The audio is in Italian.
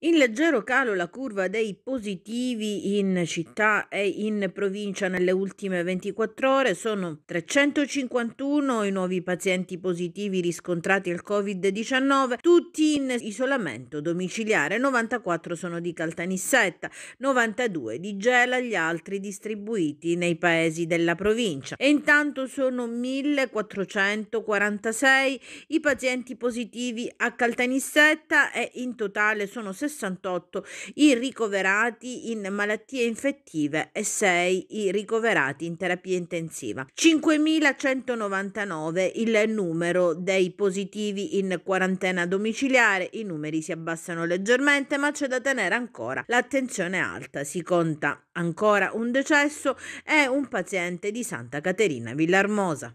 In leggero calo la curva dei positivi in città e in provincia nelle ultime 24 ore sono 351 i nuovi pazienti positivi riscontrati al Covid-19, tutti in isolamento domiciliare, 94 sono di Caltanissetta, 92 di Gela, gli altri distribuiti nei paesi della provincia. E intanto sono 1446 i pazienti positivi a Caltanissetta e in totale sono 60 68 i ricoverati in malattie infettive e 6 i ricoverati in terapia intensiva. 5.199 il numero dei positivi in quarantena domiciliare, i numeri si abbassano leggermente ma c'è da tenere ancora l'attenzione alta, si conta ancora un decesso e un paziente di Santa Caterina Villarmosa.